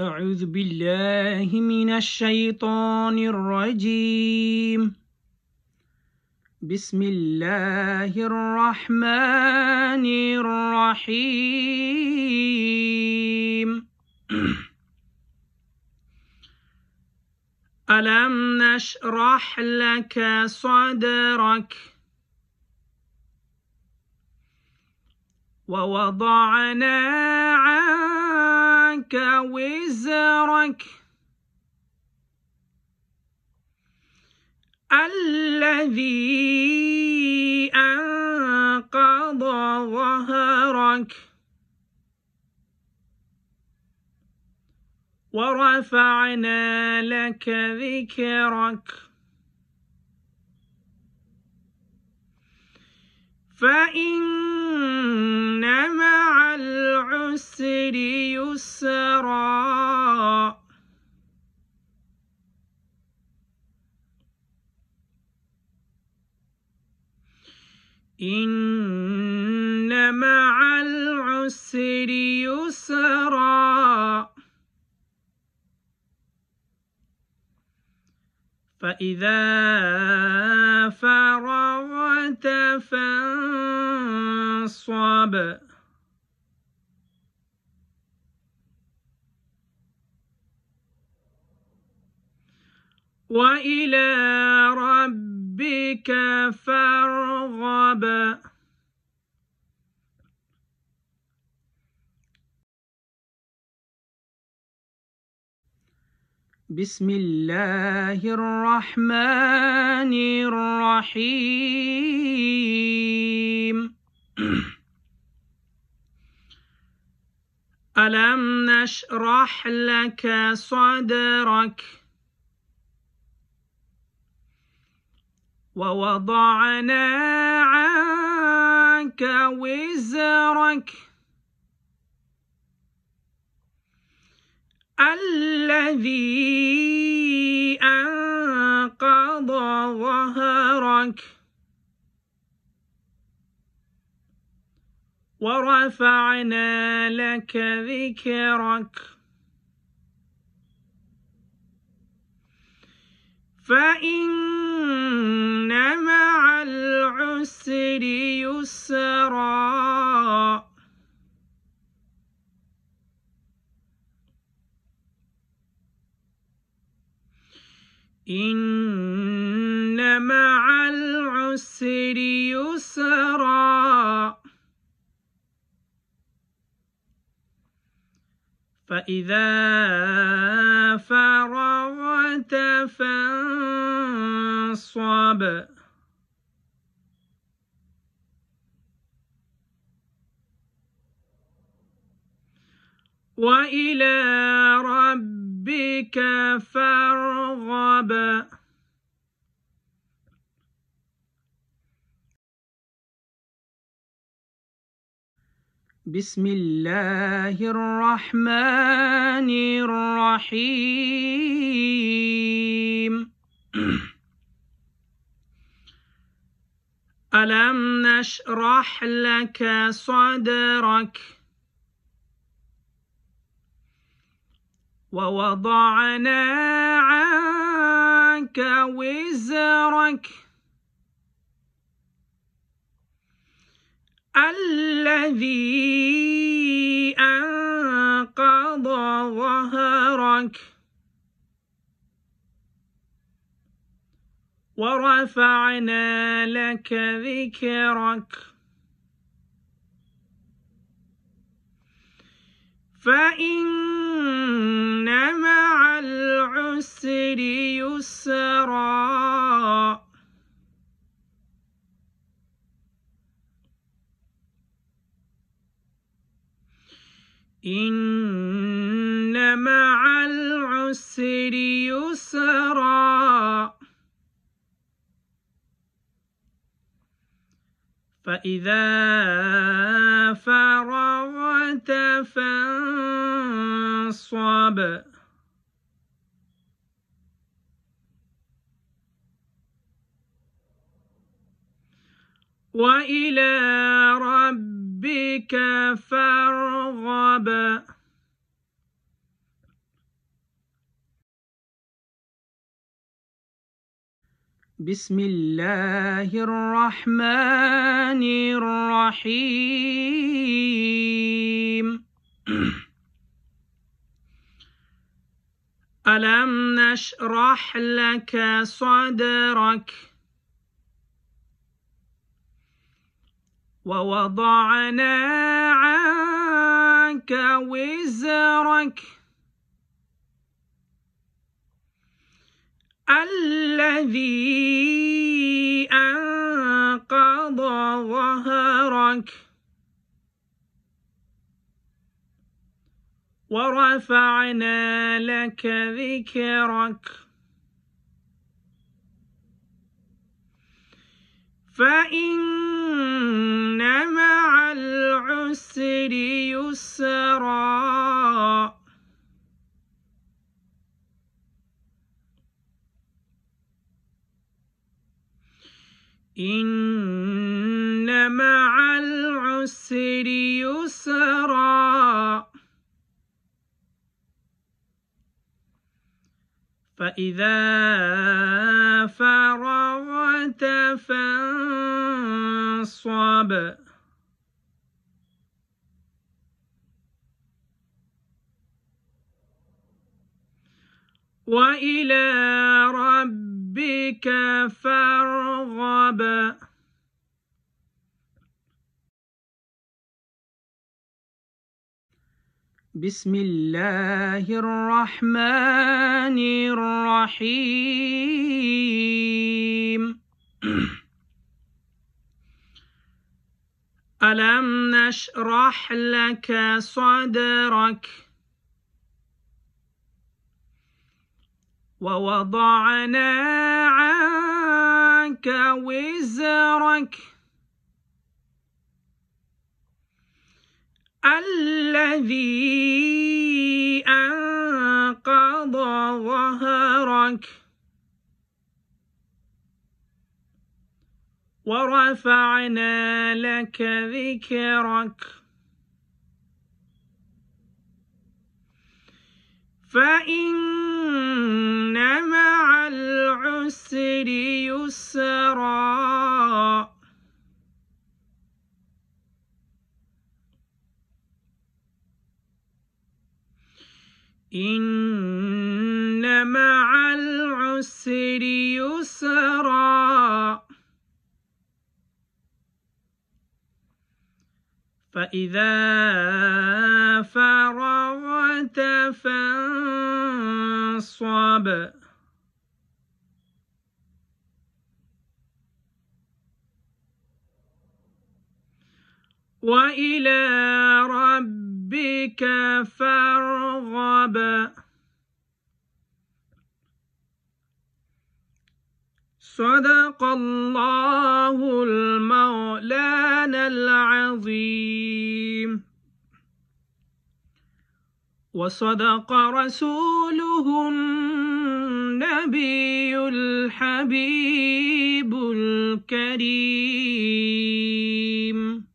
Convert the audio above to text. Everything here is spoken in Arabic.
أعوذ بالله من الشيطان الرجيم بسم الله الرحمن الرحيم ألم نشرح لك صدرك ووضعنا عنك وزرك وزرك الذي أنقض ظهرك ورفعنا لك ذكرك فإن مع العسر يسرا إن مع العسر يسرا فإذا الرقبة فانصب وإلى ربك فانصب بسم الله الرحمن الرحيم ألم نشرح لك صدرك ووضعنا عنك وزرك الذي أنقض ظهرك ورفعنا لك ذكرك فإن مع العسر يسرا إن مع العسر يسرا فإذا فرغت فانصب وإلى ربك فارغب بسم الله الرحمن الرحيم ألم نشرح لك صدرك ووضعنا عنك وزرك الذي أنقض ظهرك ورفعنا لك ذكرك فإن مع العسر يسرا إن مع العسر يسرا فإذا فرغت فانفر الصعب وإلى ربك فارغب بسم الله الرحمن الرحيم ألم نشرح لك صدرك ووضعنا عنك وزرك الذي أنقض ظهرك ورفعنا لك ذكرك فإن مع العسر يسرا إن مع العسر يسرا فإذا فرغت فانصب وإلى ربك فارغب بسم الله الرحمن الرحيم ألم نشرح لك صدرك ووضعنا عنك وزرك الذي أنقض ظهرك ورفعنا لك ذكرك فإن مع العسر يسرا إن مع العسر يسرا فإذا فرغت فانصب وإلى ربك فارغب صدق الله المولانا العظيم وصدق رسوله النبي الحبيب الكريم